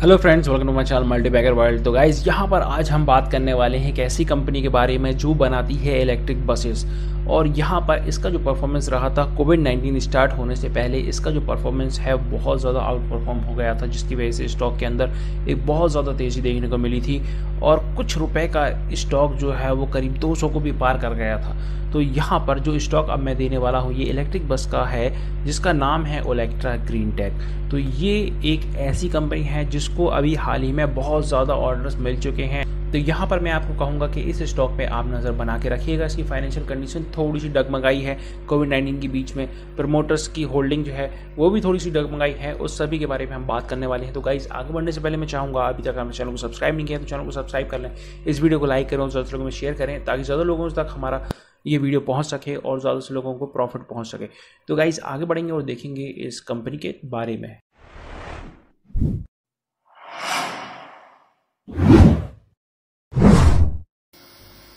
hello friends welcome to my channel Bagger World तो guys यहाँ पर आज हम बात करने वाले हैं एक ऐसी कंपनी के बारे में जो बनाती है इलेक्ट्रिक बसेस और यहाँ पर इसका जो परफॉर्मेंस रहा था कोविड 19 स्टार्ट होने से पहले इसका जो परफॉर्मेंस है बहुत ज़्यादा आउट परफॉर्म हो गया था जिसकी वजह से स्टॉक के अंदर एक बहुत ज़्यादा तेज़ी देखने को मिली थी और कुछ रुपए का स्टॉक जो है वो करीब 200 को भी पार कर गया था तो यहाँ पर जो स्टॉक अब मैं देने वाला हूँ ये इलेक्ट्रिक बस का है जिसका नाम है ओलेक्ट्रा ग्रीन टेक तो ये एक ऐसी कंपनी है जिसको अभी हाल ही में बहुत ज़्यादा ऑर्डर्स मिल चुके हैं तो यहाँ पर मैं आपको कहूँगा कि इस स्टॉक पे आप नज़र बना के रखिएगा इसकी फाइनेंशियल कंडीशन थोड़ी सी डगमगाई है कोविड नाइन्टीन के बीच में प्रमोटर्स की होल्डिंग जो है वो भी थोड़ी सी डगमगाई है उस सभी के बारे में हम बात करने वाले हैं तो गाइज आगे बढ़ने से पहले मैं चाहूँगा अभी तक हमें चैनल को सब्सक्राइब नहीं किया तो चैनल को सब्सक्राइब कर लें इस वीडियो को लाइक करें और ज़्यादा लोगों में शेयर करें ताकि ज़्यादा लोगों तक हमारा ये वीडियो पहुंच सके और ज़्यादा से लोगों को प्रॉफिट पहुंच सके तो गाइज आगे बढ़ेंगे और देखेंगे इस कंपनी के बारे में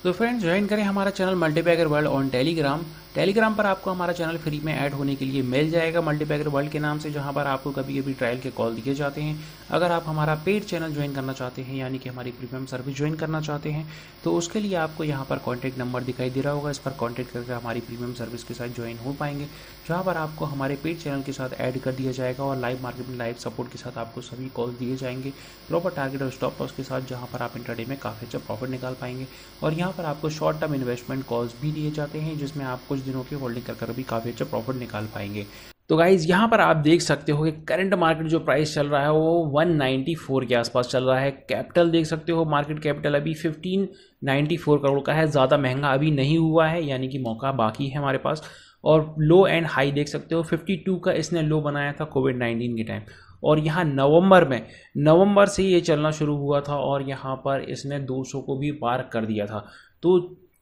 तो फ्रेंड्स ज्वाइन करें हमारा channel Multibagger World on Telegram Telegram पर आपको हमारा चैनल फ्री में ऐड होने के लिए मिल जाएगा मल्टीपैगर वर्ल्ड के नाम से जहाँ पर आपको कभी कभी ट्रायल के कॉल दिए जाते हैं अगर आप हमारा पेड चैनल ज्वाइन करना चाहते हैं यानी कि हमारी प्रीमियम सर्विस ज्वाइन करना चाहते हैं तो उसके लिए आपको यहाँ पर कॉन्टैक्ट नंबर दिखाई दे रहा होगा इस पर कॉन्टैक्ट करके हमारी प्रीमियम सर्विस के साथ ज्वाइन हो पाएंगे जहाँ पर आपको हमारे पेड चैनल के साथ ऐड कर दिया जाएगा और लाइव मार्केट में लाइव सपोर्ट के साथ आपको सभी कॉल दिए जाएंगे प्रॉपर टारगेट और स्टॉप लॉस के साथ जहाँ पर आप इंटरडे में काफ़ी अच्छा प्रॉफिट निकाल पाएंगे और यहाँ पर आपको शॉर्ट टर्म इन्वेस्टमेंट कॉल्स भी दिए जाते हैं जिसमें आप कुछ दिनों की होल्डिंग कर कर भी काफ़ी अच्छा प्रॉफिट निकाल पाएंगे तो गाइज़ यहाँ पर आप देख सकते हो कि करंट मार्केट जो प्राइस चल रहा है वो 194 के आसपास चल रहा है कैपिटल देख सकते हो मार्केट कैपिटल अभी 1594 करोड़ का है ज़्यादा महंगा अभी नहीं हुआ है यानी कि मौका बाकी है हमारे पास और लो एंड हाई देख सकते हो 52 का इसने लो बनाया था कोविड 19 के टाइम और यहाँ नवंबर में नवंबर से ये चलना शुरू हुआ था और यहाँ पर इसने 200 को भी पार कर दिया था तो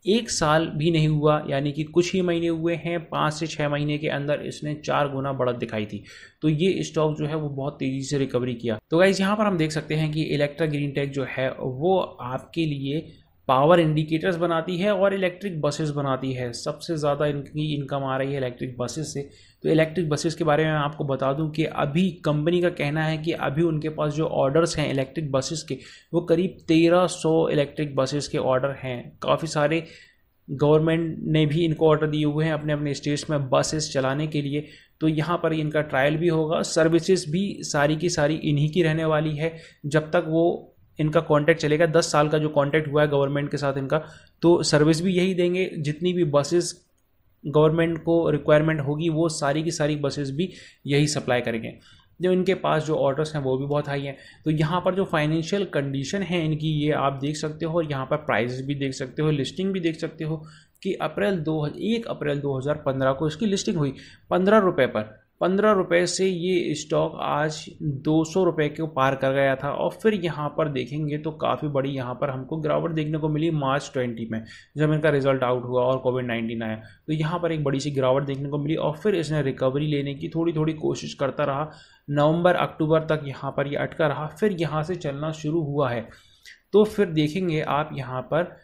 एक साल भी नहीं हुआ यानी कि कुछ ही महीने हुए हैं पाँच से छः महीने के अंदर इसने चार गुना बढ़त दिखाई थी तो ये स्टॉक जो है वो बहुत तेज़ी से रिकवरी किया तो गाइज़ यहाँ पर हम देख सकते हैं कि इलेक्ट्रा ग्रीन टेक जो है वो आपके लिए पावर इंडिकेटर्स बनाती है और इलेक्ट्रिक बसेस बनाती है सबसे ज़्यादा इनकी इनकम आ रही है इलेक्ट्रिक बसेस से तो इलेक्ट्रिक बसेस के बारे में मैं आपको बता दूं कि अभी कंपनी का कहना है कि अभी उनके पास जो ऑर्डर्स हैं इलेक्ट्रिक बसेस के वो करीब 1300 इलेक्ट्रिक बसेस के ऑर्डर हैं काफ़ी सारे गवर्नमेंट ने भी इनको ऑर्डर दिए हुए हैं अपने अपने स्टेट्स में बसेस चलाने के लिए तो यहाँ पर इनका ट्रायल भी होगा सर्विसेज भी सारी की सारी इन्हीं की रहने वाली है जब तक वो इनका कॉन्टैक्ट चलेगा दस साल का जो कॉन्टैक्ट हुआ है गवर्नमेंट के साथ इनका तो सर्विस भी यही देंगे जितनी भी बसेस गवर्नमेंट को रिक्वायरमेंट होगी वो सारी की सारी बसेस भी यही सप्लाई करेंगे जो इनके पास जो ऑर्डर्स हैं वो भी बहुत हाई हैं तो यहाँ पर जो फाइनेंशियल कंडीशन है इनकी ये आप देख सकते हो और यहाँ पर प्राइज भी देख सकते हो लिस्टिंग भी देख सकते हो कि अप्रैल दो एक अप्रैल 2015 को इसकी लिस्टिंग हुई पंद्रह रुपये पर पंद्रह रुपये से ये स्टॉक आज दो सौ रुपये को पार कर गया था और फिर यहाँ पर देखेंगे तो काफ़ी बड़ी यहाँ पर हमको गिरावट देखने को मिली मार्च ट्वेंटी में जब इनका रिजल्ट आउट हुआ और कोविड नाइन्टीन आया तो यहाँ पर एक बड़ी सी गिरावट देखने को मिली और फिर इसने रिकवरी लेने की थोड़ी थोड़ी कोशिश करता रहा नवंबर अक्टूबर तक यहाँ पर ये यह अटका रहा फिर यहाँ से चलना शुरू हुआ है तो फिर देखेंगे आप यहाँ पर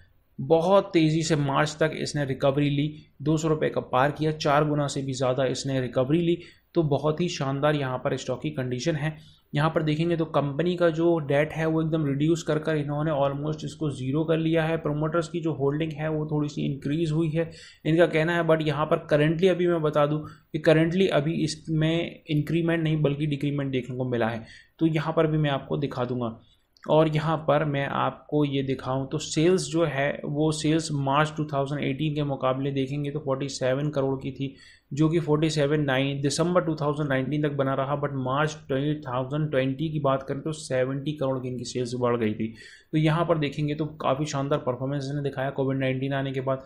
बहुत तेज़ी से मार्च तक इसने रिकवरी ली दो सौ रुपये का पार किया चार गुना से भी ज़्यादा इसने रिकवरी ली तो बहुत ही शानदार यहाँ पर स्टॉक की कंडीशन है यहाँ पर देखेंगे तो कंपनी का जो डेट है वो एकदम रिड्यूस कर कर इन्होंने ऑलमोस्ट इसको ज़ीरो कर लिया है प्रोमोटर्स की जो होल्डिंग है वो थोड़ी सी इंक्रीज़ हुई है इनका कहना है बट यहाँ पर करेंटली अभी मैं बता दूँ कि करेंटली अभी इसमें इंक्रीमेंट नहीं बल्कि डिक्रीमेंट देखने को मिला है तो यहाँ पर भी मैं आपको दिखा दूंगा और यहाँ पर मैं आपको ये दिखाऊं तो सेल्स जो है वो सेल्स मार्च 2018 के मुकाबले देखेंगे तो 47 करोड़ की थी जो कि 47.9 दिसंबर 2019 तक बना रहा बट मार्च 2020 की बात करें तो 70 करोड़ की इनकी सेल्स बढ़ गई थी तो यहाँ पर देखेंगे तो काफ़ी शानदार परफॉर्मेंस ने दिखाया कोविड नाइन्टीन आने के बाद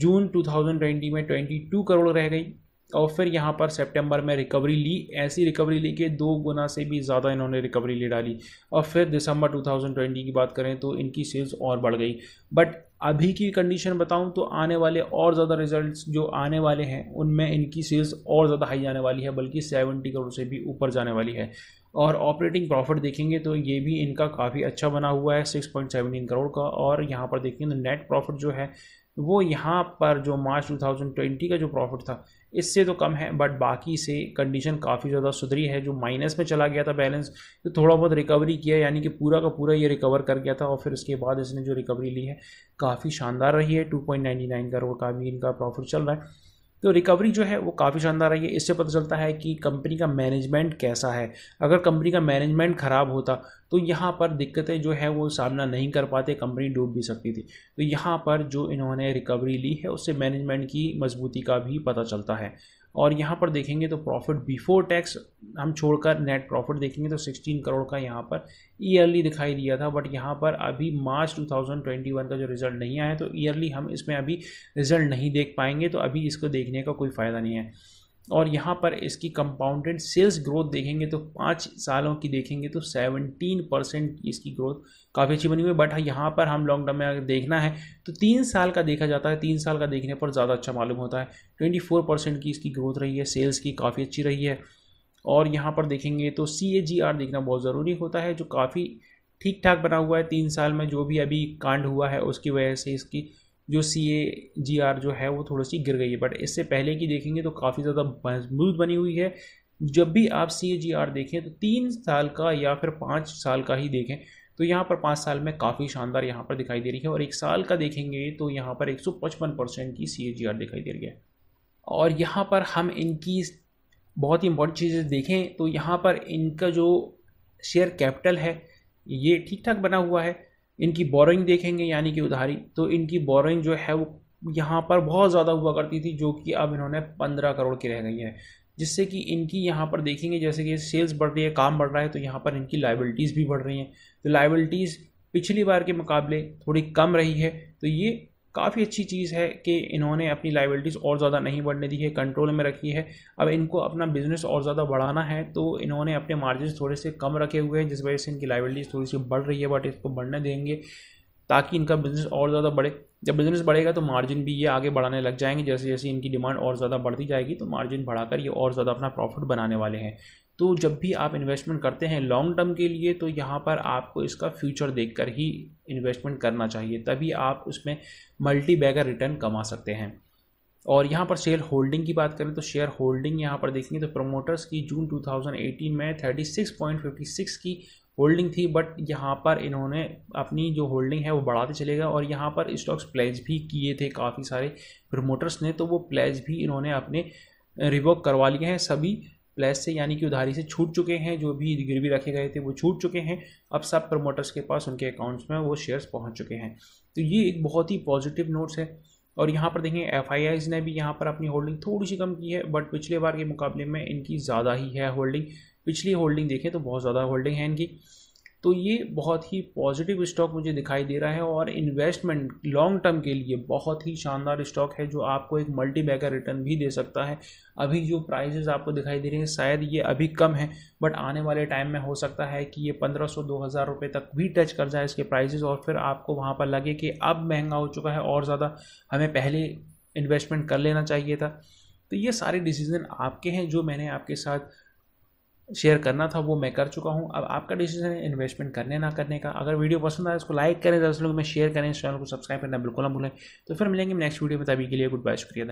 जून 2020 में 22 करोड़ रह गई और फिर यहाँ पर सितंबर में रिकवरी ली ऐसी रिकवरी ली कि दो गुना से भी ज़्यादा इन्होंने रिकवरी ले डाली और फिर दिसंबर 2020 की बात करें तो इनकी सेल्स और बढ़ गई बट अभी की कंडीशन बताऊं तो आने वाले और ज़्यादा रिजल्ट्स जो आने वाले हैं उनमें इनकी सेल्स और ज़्यादा हाई जाने वाली है बल्कि सेवेंटी करोड़ से भी ऊपर जाने वाली है और ऑपरेटिंग प्रॉफिट देखेंगे तो ये भी इनका काफ़ी अच्छा बना हुआ है सिक्स पॉइंट सेवनटीन करोड़ का और यहाँ पर देखेंगे तो नेट प्रॉफिट जो है वो यहाँ पर जो मार्च 2020 का जो प्रॉफिट था इससे तो कम है बट बाकी से कंडीशन काफ़ी ज़्यादा सुधरी है जो माइनस में चला गया था बैलेंस तो थोड़ा बहुत रिकवरी किया यानी कि पूरा का पूरा ये रिकवर कर गया था और फिर उसके बाद इसने जो रिकवरी ली है काफ़ी शानदार रही है 2.99 करोड़ का भी इनका प्रॉफिट चल रहा है तो रिकवरी जो है वो काफ़ी शानदार आई है इससे पता चलता है कि कंपनी का मैनेजमेंट कैसा है अगर कंपनी का मैनेजमेंट ख़राब होता तो यहाँ पर दिक्कतें जो है वो सामना नहीं कर पाते कंपनी डूब भी सकती थी तो यहाँ पर जो इन्होंने रिकवरी ली है उससे मैनेजमेंट की मजबूती का भी पता चलता है और यहाँ पर देखेंगे तो प्रॉफिट बिफोर टैक्स हम छोड़कर नेट प्रॉफिट देखेंगे तो 16 करोड़ का यहाँ पर ईयरली दिखाई दिया था बट यहाँ पर अभी मार्च 2021 का जो रिज़ल्ट नहीं आया तो ईयरली हम इसमें अभी रिज़ल्ट नहीं देख पाएंगे तो अभी इसको देखने का कोई फ़ायदा नहीं है और यहाँ पर इसकी कंपाउंडेड सेल्स ग्रोथ देखेंगे तो पाँच सालों की देखेंगे तो सेवनटीन परसेंट इसकी ग्रोथ काफ़ी अच्छी बनी हुई है बट हाँ, यहाँ पर हम लॉन्ग टर्म में अगर देखना है तो तीन साल का देखा जाता है तीन साल का देखने पर ज़्यादा अच्छा मालूम होता है ट्वेंटी फोर परसेंट की इसकी ग्रोथ रही है सेल्स की काफ़ी अच्छी रही है और यहाँ पर देखेंगे तो सी ए जी आर देखना बहुत ज़रूरी होता है जो काफ़ी ठीक ठाक बना हुआ है तीन साल में जो भी अभी कांड हुआ है उसकी वजह से इसकी जो सी ए जी आर जो है वो थोड़ी सी गिर गई है बट इससे पहले की देखेंगे तो काफ़ी ज़्यादा मजबूत बनी हुई है जब भी आप सी ए जी आर देखें तो तीन साल का या फिर पाँच साल का ही देखें तो यहाँ पर पाँच साल में काफ़ी शानदार यहाँ पर दिखाई दे रही है और एक साल का देखेंगे तो यहाँ पर 155 परसेंट की सी ए जी आर दिखाई दे रही है और यहाँ पर हम इनकी बहुत ही इंपॉर्टेंट चीज़ें देखें तो यहाँ पर इनका जो शेयर कैपिटल है ये ठीक ठाक बना हुआ है इनकी बोरोइंग देखेंगे यानी कि उधारी तो इनकी बोरोइंग जो है वो यहाँ पर बहुत ज़्यादा हुआ करती थी जो कि अब इन्होंने पंद्रह करोड़ की रह गई है जिससे कि इनकी यहाँ पर देखेंगे जैसे कि सेल्स बढ़ रही है काम बढ़ रहा है तो यहाँ पर इनकी लाइबिलिटीज़ भी बढ़ रही हैं तो लाइबिलिटीज़ पिछली बार के मुकाबले थोड़ी कम रही है तो ये काफ़ी अच्छी चीज़ है कि इन्होंने अपनी लाइबिलिटीज़ और ज़्यादा नहीं बढ़ने दी है कंट्रोल में रखी है अब इनको अपना बिज़नेस और ज़्यादा बढ़ाना है तो इन्होंने अपने मार्जिन थोड़े से कम रखे हुए हैं जिस वजह से इनकी लाइबिलिटीज़ थोड़ी सी बढ़ रही है बट इसको बढ़ने देंगे ताकि इनका बिज़नेस और ज़्यादा बढ़े जब बिज़नेस बढ़ेगा तो मार्जिन भी ये आगे बढ़ाने लग जाएंगे जैसे जैसे इनकी डिमांड और ज़्यादा बढ़ती जाएगी तो मार्जिन बढ़ाकर ये और ज़्यादा अपना प्रॉफिट बनाने वाले हैं तो जब भी आप इन्वेस्टमेंट करते हैं लॉन्ग टर्म के लिए तो यहाँ पर आपको इसका फ्यूचर देखकर ही इन्वेस्टमेंट करना चाहिए तभी आप उसमें मल्टी बैगर रिटर्न कमा सकते हैं और यहाँ पर शेयर होल्डिंग की बात करें तो शेयर होल्डिंग यहाँ पर देखेंगे तो प्रमोटर्स की जून 2018 में 36.56 की होल्डिंग थी बट यहाँ पर इन्होंने अपनी जो होल्डिंग है वो बढ़ाते चले गए और यहाँ पर स्टॉक्स प्लेज भी किए थे काफ़ी सारे प्रमोटर्स ने तो वो प्लेज भी इन्होंने अपने रिवोक करवा लिए हैं सभी प्लेस से यानी कि उधारी से छूट चुके हैं जो भी गिरवी रखे गए थे वो छूट चुके हैं अब सब प्रमोटर्स के पास उनके अकाउंट्स में वो शेयर्स पहुंच चुके हैं तो ये एक बहुत ही पॉजिटिव नोट्स है और यहाँ पर देखें एफ ने भी यहाँ पर अपनी होल्डिंग थोड़ी सी कम की है बट पिछले बार के मुकाबले में इनकी ज़्यादा ही है होल्डिंग पिछली होल्डिंग देखें तो बहुत ज़्यादा होल्डिंग है इनकी तो ये बहुत ही पॉजिटिव स्टॉक मुझे दिखाई दे रहा है और इन्वेस्टमेंट लॉन्ग टर्म के लिए बहुत ही शानदार स्टॉक है जो आपको एक मल्टी बैगर रिटर्न भी दे सकता है अभी जो प्राइजेज आपको दिखाई दे रहे हैं शायद ये अभी कम है बट आने वाले टाइम में हो सकता है कि ये पंद्रह सौ दो हज़ार रुपये तक भी टच कर जाए इसके प्राइजेज और फिर आपको वहाँ पर लगे कि अब महंगा हो चुका है और ज़्यादा हमें पहले इन्वेस्टमेंट कर लेना चाहिए था तो ये सारे डिसीज़न आपके हैं जो मैंने आपके साथ शेयर करना था वो मैं कर चुका हूँ अब आपका डिसीजन है इन्वेस्टमेंट करने ना करने का अगर वीडियो पसंद आए इसको लाइक करें दस लोग में शेयर करें इस चैनल को सब्सक्राइब करना बिल्कुल ना भूलें तो फिर मिलेंगे नेक्स्ट वीडियो में तभी के लिए गुड बाय शुक्रिया